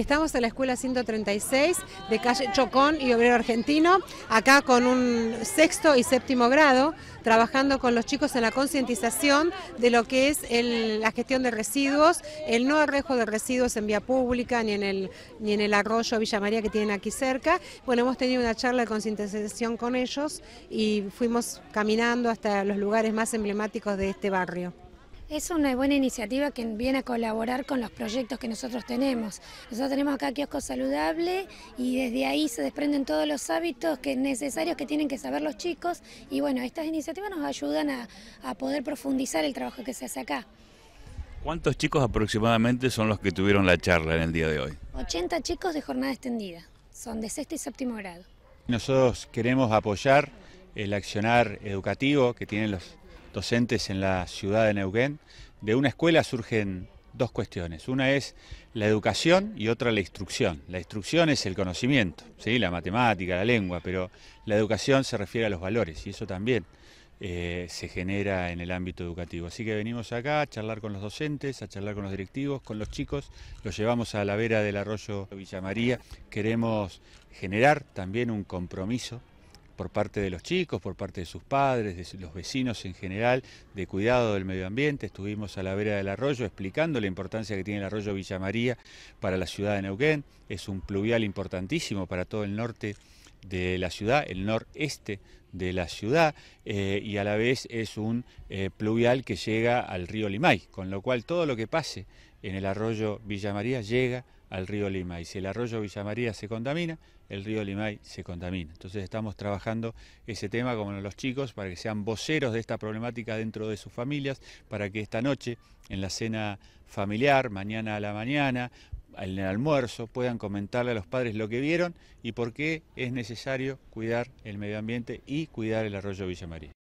Estamos en la escuela 136 de calle Chocón y Obrero Argentino, acá con un sexto y séptimo grado, trabajando con los chicos en la concientización de lo que es la gestión de residuos, el no arrejo de residuos en vía pública ni ni en el arroyo Villa María que tienen aquí cerca. Bueno, hemos tenido una charla de concientización con ellos y fuimos caminando hasta los lugares más emblemáticos de este barrio. Es una buena iniciativa que viene a colaborar con los proyectos que nosotros tenemos. Nosotros tenemos acá Kiosco Saludable y desde ahí se desprenden todos los hábitos que necesarios que tienen que saber los chicos y bueno, estas iniciativas nos ayudan a, a poder profundizar el trabajo que se hace acá. ¿Cuántos chicos aproximadamente son los que tuvieron la charla en el día de hoy? 80 chicos de jornada extendida, son de sexto y séptimo grado. Nosotros queremos apoyar el accionar educativo que tienen los docentes en la ciudad de Neuquén, de una escuela surgen dos cuestiones. Una es la educación y otra la instrucción. La instrucción es el conocimiento, ¿sí? la matemática, la lengua, pero la educación se refiere a los valores y eso también eh, se genera en el ámbito educativo. Así que venimos acá a charlar con los docentes, a charlar con los directivos, con los chicos, los llevamos a la vera del arroyo Villa María. Queremos generar también un compromiso por parte de los chicos, por parte de sus padres, de los vecinos en general, de cuidado del medio ambiente. Estuvimos a la vera del arroyo explicando la importancia que tiene el arroyo Villa María para la ciudad de Neuquén. Es un pluvial importantísimo para todo el norte de la ciudad, el noreste de la ciudad, eh, y a la vez es un eh, pluvial que llega al río Limay, con lo cual todo lo que pase en el arroyo Villa María llega al río Limay. Si el arroyo Villa María se contamina, el río Limay se contamina. Entonces estamos trabajando ese tema con los chicos para que sean voceros de esta problemática dentro de sus familias, para que esta noche en la cena familiar, mañana a la mañana, en el almuerzo, puedan comentarle a los padres lo que vieron y por qué es necesario cuidar el medio ambiente y cuidar el arroyo Villa María.